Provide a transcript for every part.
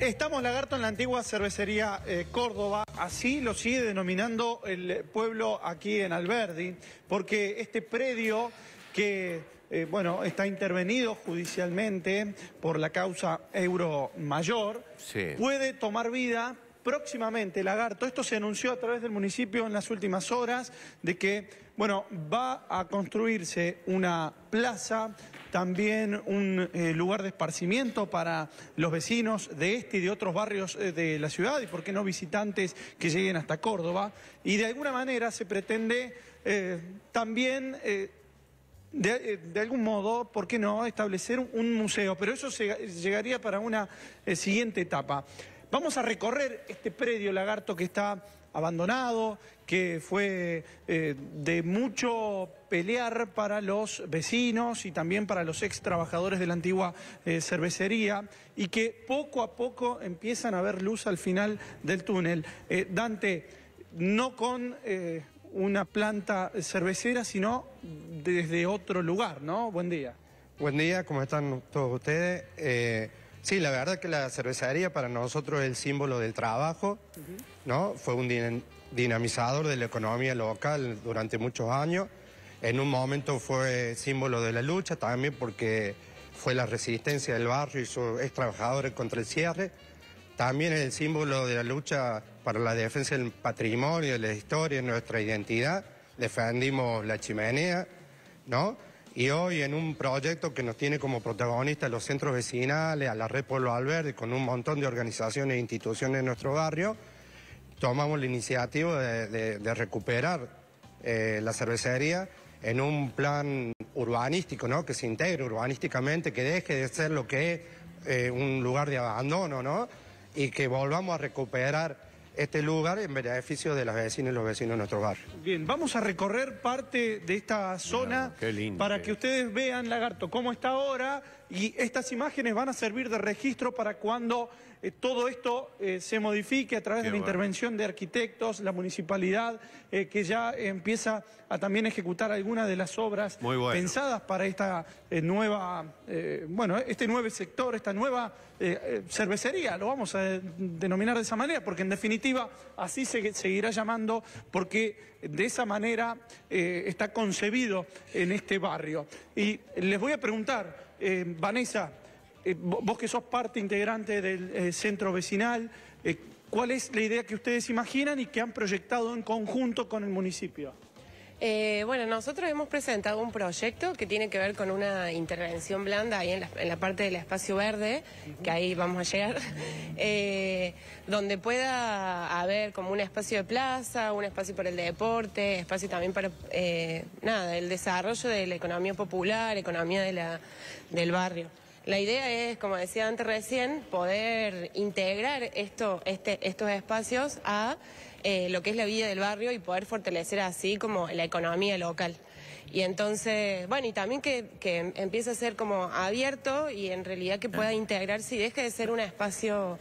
Estamos, Lagarto, en la antigua cervecería eh, Córdoba, así lo sigue denominando el pueblo aquí en Alberdi, porque este predio que eh, bueno, está intervenido judicialmente por la causa Euromayor, sí. puede tomar vida próximamente, Lagarto. Esto se anunció a través del municipio en las últimas horas de que, bueno, va a construirse una plaza también un eh, lugar de esparcimiento para los vecinos de este y de otros barrios eh, de la ciudad y, por qué no, visitantes que lleguen hasta Córdoba. Y de alguna manera se pretende eh, también... De, algún modo, ¿por qué no?, establecer un museo, pero eso llegaría para una siguiente etapa. Vamos a recorrer este predio lagarto que está abandonado, que fue eh, de mucho pelear para los vecinos y también para los ex trabajadores de la antigua eh, cervecería y que poco a poco empiezan a ver luz al final del túnel. Eh, Dante, no con una planta cervecera, sino desde otro lugar, ¿no? Buen día. Buen día, ¿cómo están todos ustedes? Sí, la verdad que la cervecería para nosotros es el símbolo del trabajo, ¿no? Fue un dinamizador de la economía local durante muchos años. En un momento fue símbolo de la lucha también porque fue la resistencia del barrio y sus ex trabajadores contra el cierre. También es el símbolo de la lucha para la defensa del patrimonio, de la historia, de nuestra identidad. Defendimos la chimenea, ¿no? Y hoy en un proyecto que nos tiene como protagonistas los centros vecinales, a la Red Pueblo Alberdi, con un montón de organizaciones e instituciones de nuestro barrio, tomamos la iniciativa de, recuperar eh, la cervecería en un plan urbanístico, ¿no? que se integre urbanísticamente, que deje de ser lo que es eh, un lugar de abandono, ¿no? y que volvamos a recuperar este lugar en beneficio de las vecinas y los vecinos de nuestro barrio. Bien, vamos a recorrer parte de esta zona para que ustedes vean, Lagarto, cómo está ahora, y estas imágenes van a servir de registro para cuando eh, todo esto eh, se modifique a través de la intervención de arquitectos, la municipalidad, eh, que ya empieza a también ejecutar algunas de las obras pensadas para esta nueva, bueno, este nuevo sector, esta nueva cervecería, lo vamos a denominar de esa manera, porque en definitiva así se seguirá llamando, porque de esa manera está concebido en este barrio. Y les voy a preguntar, eh, Vanessa, eh, vos que sos parte integrante del eh, centro vecinal, ¿cuál es la idea que ustedes imaginan y que han proyectado en conjunto con el municipio? Eh, bueno, nosotros hemos presentado un proyecto que tiene que ver con una intervención blanda ahí en la, parte del espacio verde, que ahí vamos a llegar, eh, donde pueda haber como un espacio de plaza, un espacio para el deporte, espacio también para, eh, nada, el desarrollo de la economía popular, economía de la, del barrio. La idea es, como decía antes recién, poder integrar esto, este, estos espacios a eh, lo que es la vida del barrio y poder fortalecer así como la economía local. Y entonces, bueno, y también que, que empiece a ser como abierto y en realidad que pueda integrarse y deje de ser un espacio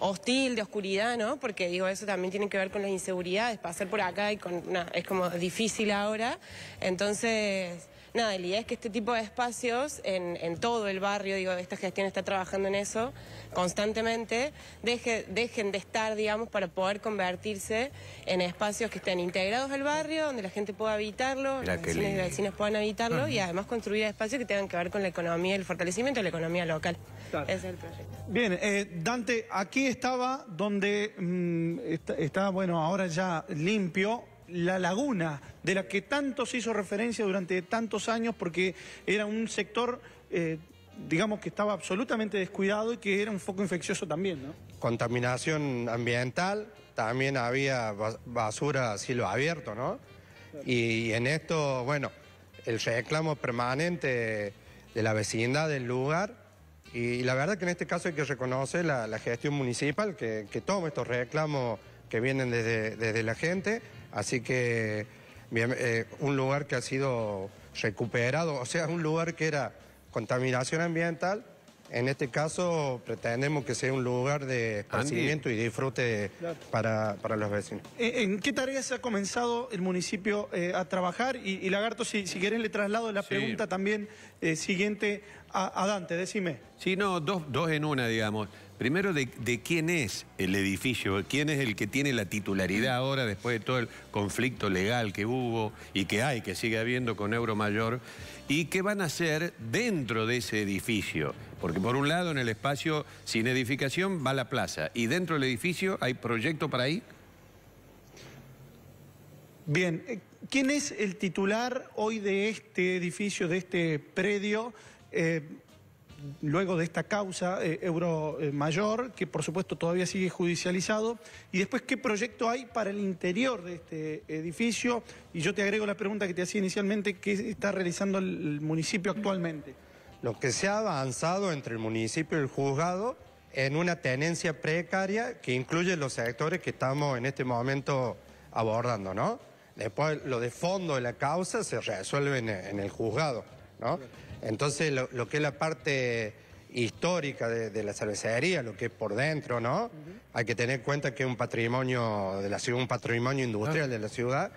hostil, de oscuridad, ¿no? Porque digo, eso también tiene que ver con las inseguridades, pasar por acá y con una, es como difícil ahora. Entonces, nada, la idea es que este tipo de espacios en, todo el barrio, digo, esta gestión está trabajando en eso constantemente, dejen de estar, digamos, para poder convertirse en espacios que estén integrados al barrio, donde la gente pueda habitarlo, los vecinos puedan habitarlo y además construir espacios que tengan que ver con la economía, el fortalecimiento de la economía local. es el proyecto. Bien, eh, Dante, aquí estaba donde mm, estaba, está, bueno, ahora ya limpio, la laguna de la que tanto se hizo referencia durante tantos años porque era un sector... Eh, digamos que estaba absolutamente descuidado y que era un foco infeccioso también, ¿no? Contaminación ambiental, también había basura a cielo abierto, ¿no? Y en esto, bueno, el reclamo permanente de la vecindad del lugar y la verdad que en este caso hay que reconocer la, gestión municipal que, que, toma estos reclamos que vienen desde, desde la gente Así que eh, un lugar que ha sido recuperado, o sea, un lugar que era contaminación ambiental, en este caso pretendemos que sea un lugar de esparcimiento y disfrute para, los vecinos. Eh, ¿En, qué tareas ha comenzado el municipio eh, a trabajar? Y, Lagarto, si, si le traslado la pregunta también siguiente a, Dante, decime. Sí, no, dos, en una, digamos. Primero, de, de, quién es el edificio, quién es el que tiene la titularidad ahora después de todo el conflicto legal que hubo y que hay, que sigue habiendo con Euromayor, y qué van a hacer dentro de ese edificio. Porque por un lado, en el espacio sin edificación va la plaza, y dentro del edificio hay proyecto para ahí. Bien, eh, ¿quién es el titular hoy de este edificio, de este predio? Eh, luego de esta causa eh, Euro Mayor que por supuesto todavía sigue judicializado, y después qué proyecto hay para el interior de este edificio, y yo te agrego la pregunta que te hacía inicialmente, ¿qué está realizando el municipio actualmente? Lo que se ha avanzado entre el municipio y el juzgado en una tenencia precaria que incluye los sectores que estamos en este momento abordando, ¿no? Después lo de fondo de la causa se resuelve en, el juzgado, ¿no? Entonces, lo, que es la parte histórica de, la cervecería, lo que es por dentro, ¿no? Hay que tener en cuenta que es un patrimonio de la ciudad, un patrimonio industrial de la ciudad,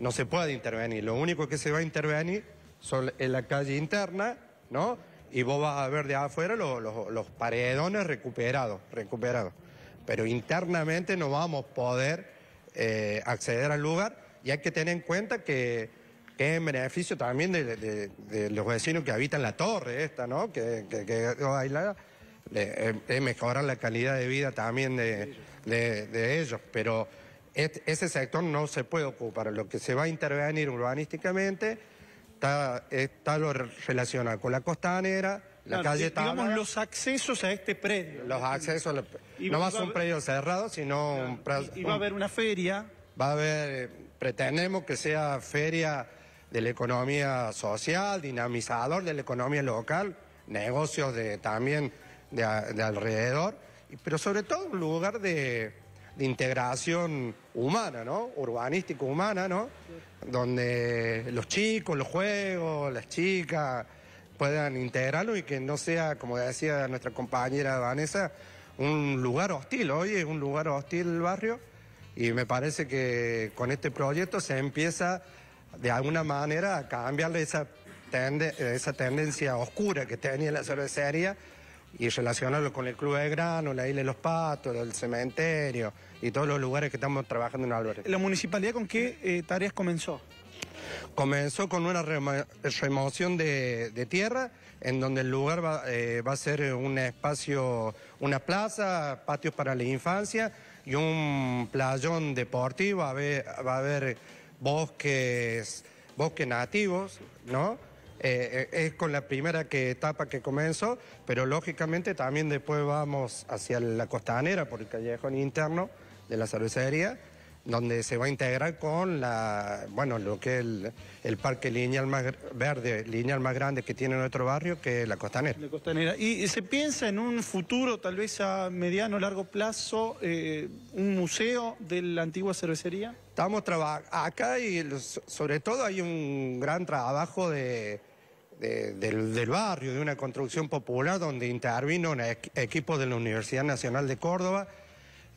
no se puede intervenir. Lo único que se va a intervenir son en la calle interna, ¿no? Y vos vas a ver de afuera los, paredones recuperados, recuperados. Pero internamente no vamos a poder eh, acceder al lugar y hay que tener en cuenta que que es en beneficio también de, los vecinos que habitan la torre esta, ¿no? Que, que, que eh, mejorar la calidad de vida también de, de ellos. Pero ese sector no se puede ocupar. Lo que se va a intervenir urbanísticamente está, está lo relacionado con la costanera, la calle Tabla, Digamos, los accesos a este predio. Los accesos, no va a ser un predio cerrado, sino un... y va a haber una feria. Va a haber, pretendemos que sea feria de la economía social, dinamizador de la economía local, negocios de, también de, alrededor, pero sobre todo un lugar de, integración humana, ¿no? Urbanística humana, ¿no? Donde los chicos, los juegos, las chicas puedan integrarlo y que no sea, como decía nuestra compañera Vanessa, un lugar hostil. Hoy es un lugar hostil el barrio y me parece que con este proyecto se empieza de alguna manera cambiarle esa, esa tendencia oscura que tenía la cervecería y relacionarlo con el Club de Grano, la Isla de los Patos, el cementerio y todos los lugares que estamos trabajando en Álvarez. ¿La municipalidad con qué eh, tareas comenzó? Comenzó con una remoción de, tierra, en donde el lugar eh, va, a ser un espacio, una plaza, patios para la infancia y un playón deportivo. va a haber bosques, bosques nativos, ¿no? Eh, eh, es con la primera etapa que comenzó, pero lógicamente también después vamos hacia la costanera por el callejón interno de la cervecería donde se va a integrar con la, bueno, lo que es el, parque lineal más verde, lineal más grande que tiene nuestro barrio, que es la costanera. La costanera. ¿Y se piensa en un futuro, tal vez a mediano o largo plazo, eh, un museo de la antigua cervecería? Estamos trabajando acá y sobre todo hay un gran trabajo del, del, barrio, de una construcción popular donde intervino un equipo de la Universidad Nacional de Córdoba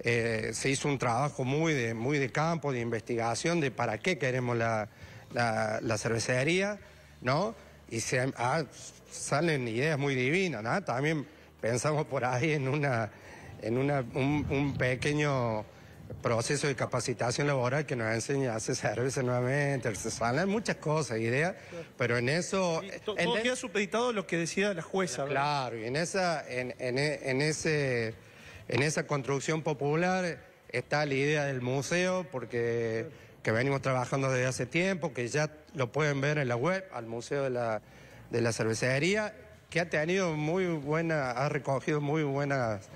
eh, se hizo un trabajo muy de, muy de campo, de investigación, de para qué queremos la, la, cervecería, ¿no? Y se, ah, salen ideas muy divinas, ¿no? También pensamos por ahí en, una, en una, un, pequeño proceso de capacitación laboral que nos enseña a hacer cerveza nuevamente, se salen muchas cosas, ideas, pero en eso... Todo queda supeditado lo que decida la jueza. ¿verdad? Claro, y en, esa, en, en, en ese en esa construcción popular está la idea del museo, porque que venimos trabajando desde hace tiempo, que ya lo pueden ver en la web, al Museo de la, de la Cervecería, que ha tenido muy buena, ha recogido muy buenas,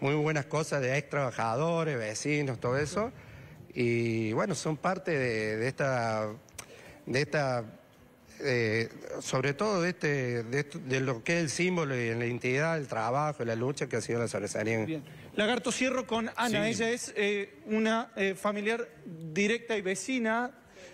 muy buenas cosas de ex trabajadores, vecinos, todo eso. Y bueno, son parte de esta, de esta eh, sobre todo de, este, de, lo que es el símbolo y la identidad, el trabajo, y la lucha que ha sido la cervecería Lagarto, cierro con Ana. Ella es eh, una eh, familiar directa y vecina,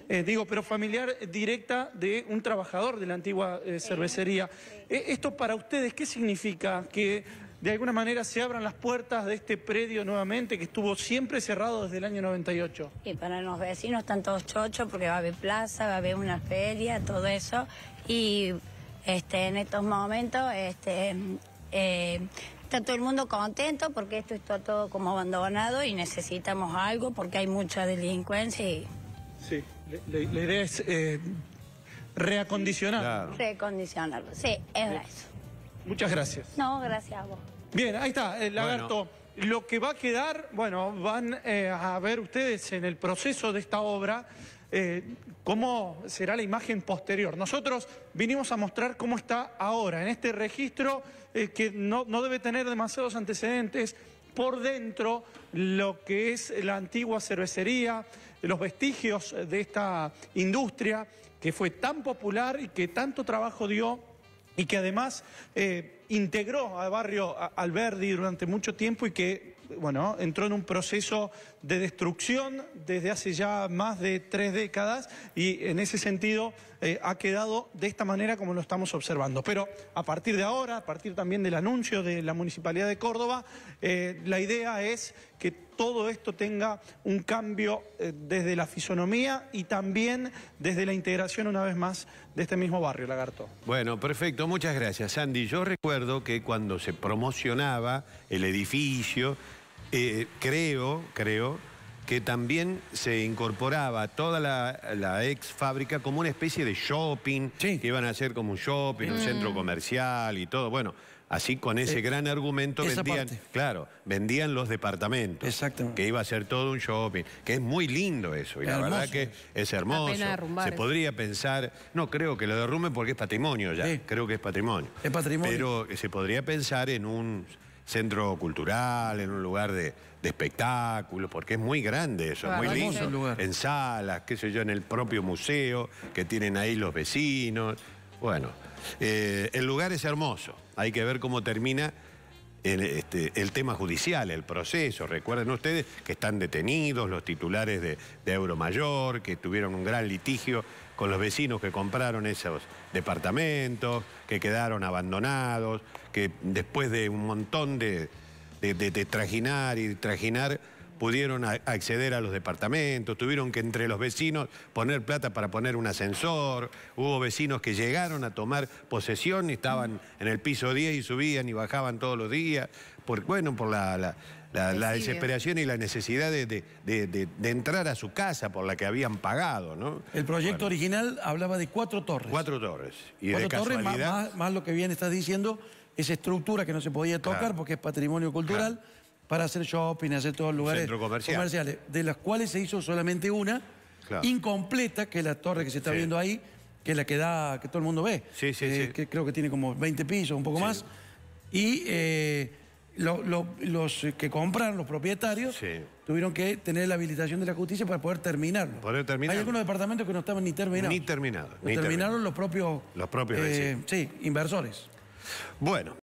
digo, pero familiar directa de un trabajador de la antigua cervecería. ¿Esto para ustedes qué significa? Que de alguna manera se abran las puertas de este predio nuevamente que estuvo siempre cerrado desde el año 98. Y para los vecinos están todos chochos porque va a haber plaza, va a haber una feria, todo eso. Y este, en estos momentos este, eh, está todo el mundo contento porque esto está todo como abandonado y necesitamos algo porque hay mucha delincuencia. Sí, la, idea es eh, Reacondicionarlo, sí, es eso. Muchas gracias. No, gracias a vos. Bien, ahí está, el lagarto. Lo que va a quedar, bueno, van eh, a ver ustedes en el proceso de esta obra eh, cómo será la imagen posterior. Nosotros vinimos a mostrar cómo está ahora, en este registro eh, que no debe tener demasiados antecedentes, por dentro lo que es la antigua cervecería, los vestigios de esta industria que fue tan popular y que tanto trabajo dio y que además eh, integró al Barrio Alberdi durante mucho tiempo y que, bueno, entró en un proceso de destrucción desde hace ya más de tres décadas y en ese sentido eh, ha quedado de esta manera como lo estamos observando. Pero a partir de ahora, a partir también del anuncio de la Municipalidad de Córdoba, eh, la idea es que todo esto tenga un cambio eh, desde la fisonomía y también desde la integración una vez más de este mismo barrio, Lagarto. Bueno, perfecto, muchas gracias. Sandy, yo recuerdo que cuando se promocionaba el edificio, eh, creo, creo que también se incorporaba toda la, ex fábrica como una especie de shopping, que iban a ser como un shopping, un mm. centro comercial y todo. Bueno, Así con ese gran argumento vendían, claro, vendían los departamentos. Que iba a ser todo un shopping, que es muy lindo eso. Y la verdad que es hermoso. Se podría pensar, no creo que lo derrumbe porque es patrimonio ya, creo que es patrimonio. Es patrimonio. Pero se podría pensar en un centro cultural, en un lugar de, espectáculos, porque es muy grande eso, es muy lindo. En salas, qué sé yo, en el propio museo que tienen ahí los vecinos. Bueno. Eh, el lugar es hermoso. Hay que ver cómo termina este, el, tema judicial, el proceso. Recuerden ustedes que están detenidos los titulares de, Euromayor, que tuvieron un gran litigio con los vecinos que compraron esos departamentos, que quedaron abandonados, que después de un montón de, de, de trajinar y trajinar pudieron acceder a los departamentos, tuvieron que entre los vecinos poner plata para poner un ascensor, hubo vecinos que llegaron a tomar posesión y estaban en el piso 10 y subían y bajaban todos los días, por, bueno, por la, la, desesperación y la necesidad de, de, entrar a su casa por la que habían pagado. El proyecto original hablaba de cuatro torres. Cuatro torres. Y de más, lo que bien estás diciendo, esa estructura que no se podía tocar porque es patrimonio cultural para hacer shopping, hacer todos los lugares comerciales, de las cuales se hizo solamente una, incompleta, que es la torre que se está viendo ahí, que es la que da, que todo el mundo ve. Sí, eh, Que creo que tiene como 20 pisos, un poco más. Y eh, los que compraron, los propietarios, tuvieron que tener la habilitación de la justicia para poder terminarlo. Hay algunos departamentos que no estaban ni terminados. Ni terminados. terminaron los propios, los propios eh, sí, inversores. Bueno.